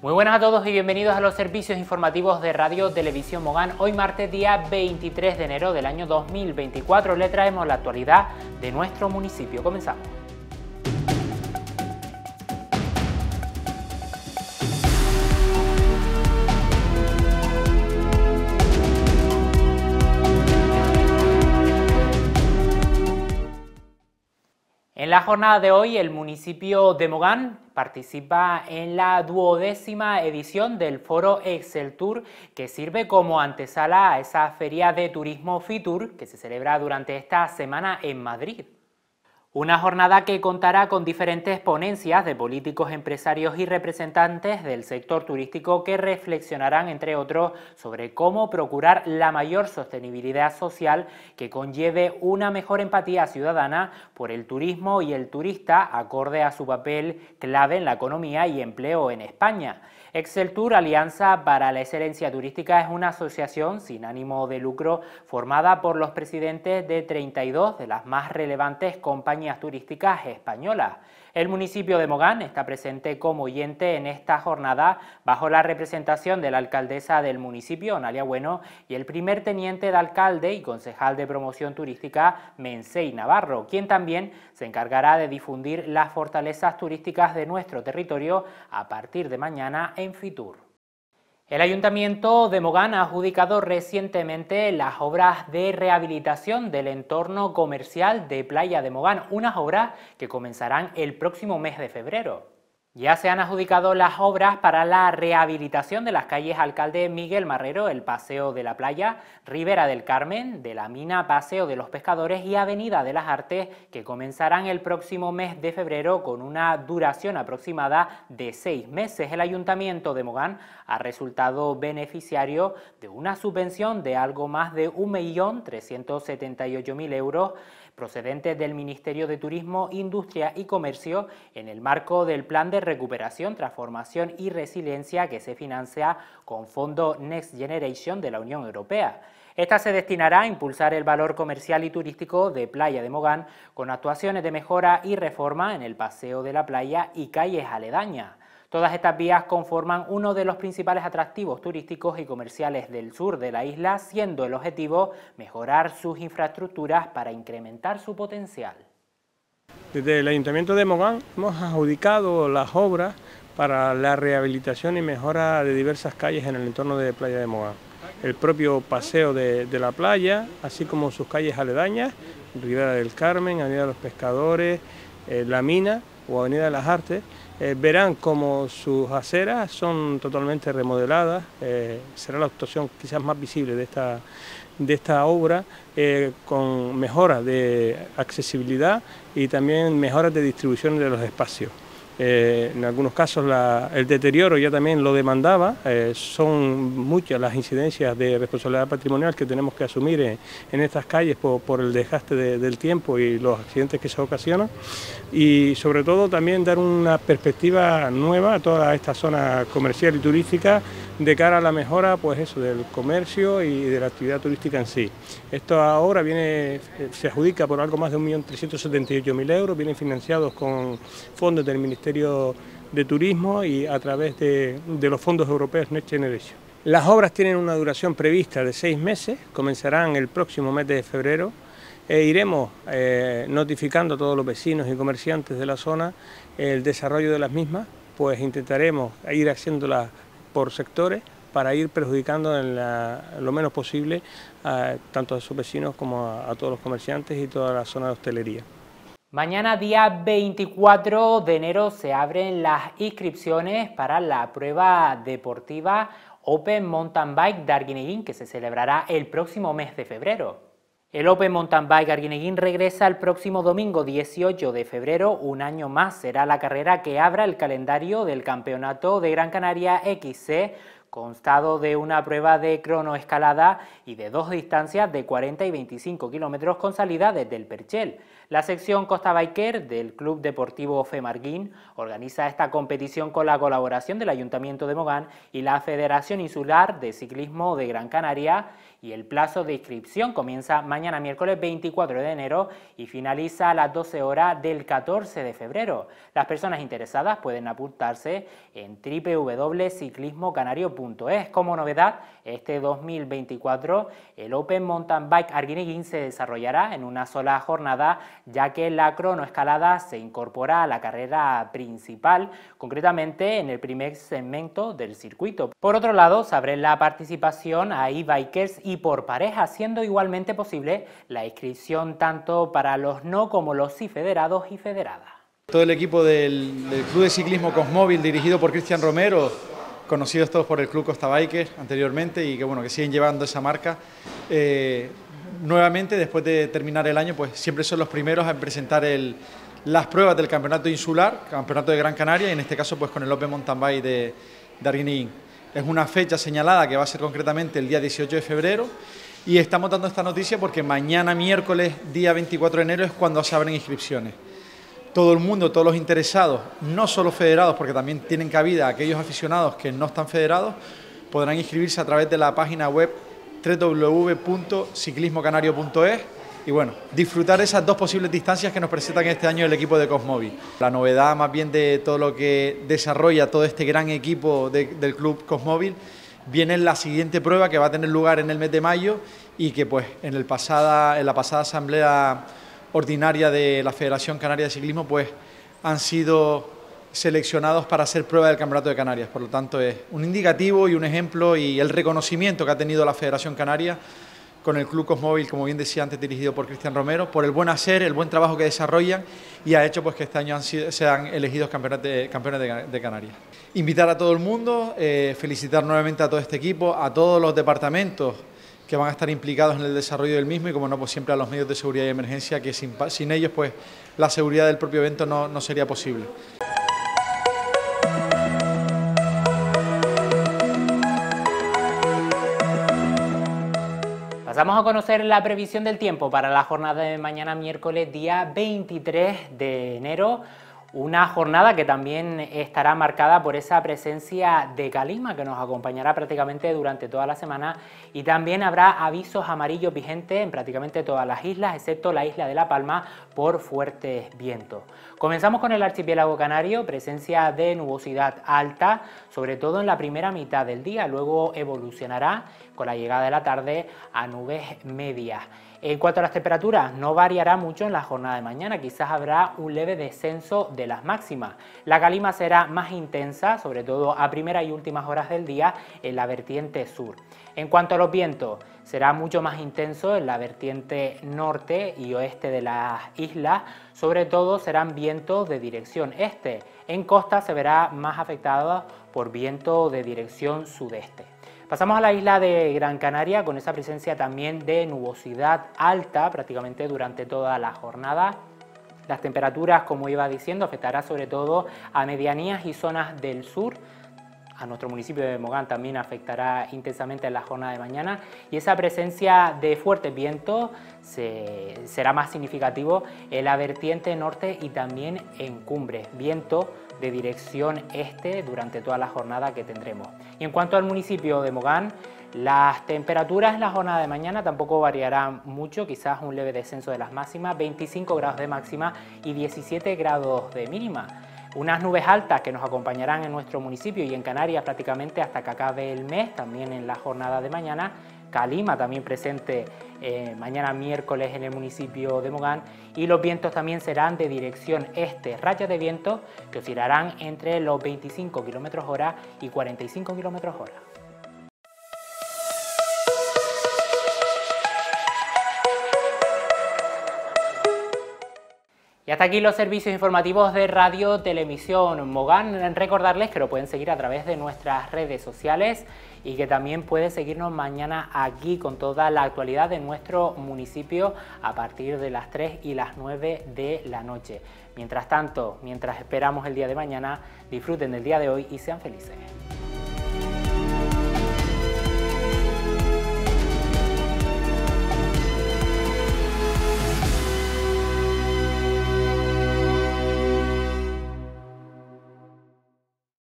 Muy buenas a todos y bienvenidos a los servicios informativos de Radio Televisión Mogán. Hoy martes día 23 de enero del año 2024 le traemos la actualidad de nuestro municipio. Comenzamos. En la jornada de hoy, el municipio de Mogán participa en la duodécima edición del foro Excel Tour, que sirve como antesala a esa feria de turismo Fitur que se celebra durante esta semana en Madrid. Una jornada que contará con diferentes ponencias de políticos, empresarios y representantes del sector turístico que reflexionarán, entre otros, sobre cómo procurar la mayor sostenibilidad social que conlleve una mejor empatía ciudadana por el turismo y el turista acorde a su papel clave en la economía y empleo en España. Excel Tour Alianza para la Excelencia Turística es una asociación sin ánimo de lucro formada por los presidentes de 32 de las más relevantes compañías turísticas españolas. El municipio de Mogán está presente como oyente en esta jornada bajo la representación de la alcaldesa del municipio, Nalia Bueno, y el primer teniente de alcalde y concejal de promoción turística, Mensei Navarro, quien también se encargará de difundir las fortalezas turísticas de nuestro territorio a partir de mañana en Fitur. El Ayuntamiento de Mogán ha adjudicado recientemente las obras de rehabilitación del entorno comercial de Playa de Mogán, unas obras que comenzarán el próximo mes de febrero. Ya se han adjudicado las obras para la rehabilitación de las calles Alcalde Miguel Marrero, el Paseo de la Playa, Ribera del Carmen, de la Mina, Paseo de los Pescadores y Avenida de las Artes, que comenzarán el próximo mes de febrero con una duración aproximada de seis meses. El Ayuntamiento de Mogán ha resultado beneficiario de una subvención de algo más de 1.378.000 euros procedentes del Ministerio de Turismo, Industria y Comercio en el marco del Plan de Recuperación, Transformación y Resiliencia que se financia con Fondo Next Generation de la Unión Europea. Esta se destinará a impulsar el valor comercial y turístico de Playa de Mogán con actuaciones de mejora y reforma en el paseo de la playa y calles aledañas. Todas estas vías conforman uno de los principales atractivos turísticos y comerciales del sur de la isla, siendo el objetivo mejorar sus infraestructuras para incrementar su potencial. Desde el Ayuntamiento de Mogán hemos adjudicado las obras para la rehabilitación y mejora de diversas calles en el entorno de Playa de Mogán. El propio paseo de, la playa, así como sus calles aledañas, Rivera del Carmen, Avenida de los Pescadores, eh, La Mina o Avenida de las Artes, eh, verán como sus aceras son totalmente remodeladas, eh, será la actuación quizás más visible de esta, obra, eh, con mejoras de accesibilidad y también mejoras de distribución de los espacios. Eh, en algunos casos el deterioro ya también lo demandaba, eh, son muchas las incidencias de responsabilidad patrimonial que tenemos que asumir en, estas calles por, el desgaste del tiempo y los accidentes que se ocasionan y sobre todo también dar una perspectiva nueva a toda esta zona comercial y turística de cara a la mejora pues eso, del comercio y de la actividad turística en sí. Esto ahora viene, eh, se adjudica por algo más de 1.378.000 euros, vienen financiados con fondos del Ministerio de Turismo y a través de, los fondos europeos Next Generation. Las obras tienen una duración prevista de seis meses, comenzarán el próximo mes de febrero e iremos eh, notificando a todos los vecinos y comerciantes de la zona el desarrollo de las mismas, pues intentaremos ir haciéndolas por sectores para ir perjudicando lo menos posible tanto a sus vecinos como a, todos los comerciantes y toda la zona de hostelería. Mañana día 24 de enero se abren las inscripciones para la prueba deportiva Open Mountain Bike de que se celebrará el próximo mes de febrero. El Open Mountain Bike Arguineguín regresa el próximo domingo 18 de febrero, un año más será la carrera que abra el calendario del Campeonato de Gran Canaria XC, constado de una prueba de cronoescalada y de dos distancias de 40 y 25 kilómetros con salida desde el Perchel. La sección Costa Biker del Club Deportivo Femarguín organiza esta competición con la colaboración del Ayuntamiento de Mogán y la Federación Insular de Ciclismo de Gran Canaria y el plazo de inscripción comienza mañana miércoles 24 de enero y finaliza a las 12 horas del 14 de febrero. Las personas interesadas pueden apuntarse en www.ciclismocanario.es. Como novedad, este 2024 el Open Mountain Bike Arguineguín se desarrollará en una sola jornada ya que la cronoescalada se incorpora a la carrera principal, concretamente en el primer segmento del circuito. Por otro lado, se la participación a e-bikers y por pareja, siendo igualmente posible la inscripción tanto para los no como los sí federados y federadas. Todo el equipo del, Club de Ciclismo Cosmóvil, dirigido por Cristian Romero, conocidos todos por el Club Costa Bikers anteriormente y que bueno, que siguen llevando esa marca. Eh, nuevamente, después de terminar el año, pues siempre son los primeros a presentar las pruebas del campeonato insular, campeonato de Gran Canaria y en este caso pues con el Open Mountain Bike de, de Arguinín. Es una fecha señalada que va a ser concretamente el día 18 de febrero y estamos dando esta noticia porque mañana miércoles, día 24 de enero, es cuando se abren inscripciones. Todo el mundo, todos los interesados, no solo federados, porque también tienen cabida aquellos aficionados que no están federados, podrán inscribirse a través de la página web www.ciclismocanario.es y bueno, disfrutar esas dos posibles distancias que nos presentan este año el equipo de Cosmóvil... La novedad más bien de todo lo que desarrolla todo este gran equipo del club Cosmóvil viene en la siguiente prueba que va a tener lugar en el mes de mayo y que pues en, en la pasada asamblea ordinaria de la Federación Canaria de Ciclismo pues han sido seleccionados para hacer prueba del Campeonato de Canarias. Por lo tanto es un indicativo y un ejemplo y el reconocimiento que ha tenido la Federación Canaria con el Club Cosmóvil, como bien decía antes, dirigido por Cristian Romero, por el buen hacer, el buen trabajo que desarrollan y ha hecho pues, que este año sean elegidos campeones de, Canarias. Invitar a todo el mundo, eh, felicitar nuevamente a todo este equipo, a todos los departamentos que van a estar implicados en el desarrollo del mismo y como no, pues siempre a los medios de seguridad y emergencia, que sin, ellos pues la seguridad del propio evento no, no sería posible. Pasamos a conocer la previsión del tiempo para la jornada de mañana miércoles día 23 de enero. Una jornada que también estará marcada por esa presencia de calima que nos acompañará prácticamente durante toda la semana y también habrá avisos amarillos vigentes en prácticamente todas las islas, excepto la isla de La Palma, por fuertes vientos. Comenzamos con el archipiélago canario, presencia de nubosidad alta, sobre todo en la primera mitad del día, luego evolucionará con la llegada de la tarde a nubes medias. En cuanto a las temperaturas, no variará mucho en la jornada de mañana, quizás habrá un leve descenso de las máximas. La calima será más intensa, sobre todo a primera y últimas horas del día, en la vertiente sur. En cuanto a los vientos, será mucho más intenso en la vertiente norte y oeste de las islas, sobre todo serán vientos de dirección este. En costa se verá más afectado por viento de dirección sudeste. Pasamos a la isla de Gran Canaria con esa presencia también de nubosidad alta prácticamente durante toda la jornada. Las temperaturas, como iba diciendo, afectará sobre todo a medianías y zonas del sur, a nuestro municipio de Mogán también afectará intensamente en la jornada de mañana y esa presencia de fuertes vientos será más significativo en la vertiente norte y también en cumbres, viento de dirección este durante toda la jornada que tendremos. Y en cuanto al municipio de Mogán, las temperaturas en la jornada de mañana tampoco variarán mucho, quizás un leve descenso de las máximas, 25 grados de máxima y 17 grados de mínima. Unas nubes altas que nos acompañarán en nuestro municipio y en Canarias prácticamente hasta que acabe el mes, también en la jornada de mañana. Calima también presente eh, mañana miércoles en el municipio de Mogán y los vientos también serán de dirección este, rayas de viento que oscilarán entre los 25 km hora y 45 km hora. Y hasta aquí los servicios informativos de Radio Televisión Mogán. Recordarles que lo pueden seguir a través de nuestras redes sociales y que también pueden seguirnos mañana aquí con toda la actualidad de nuestro municipio a partir de las 3 y las 9 de la noche. Mientras tanto, mientras esperamos el día de mañana, disfruten del día de hoy y sean felices.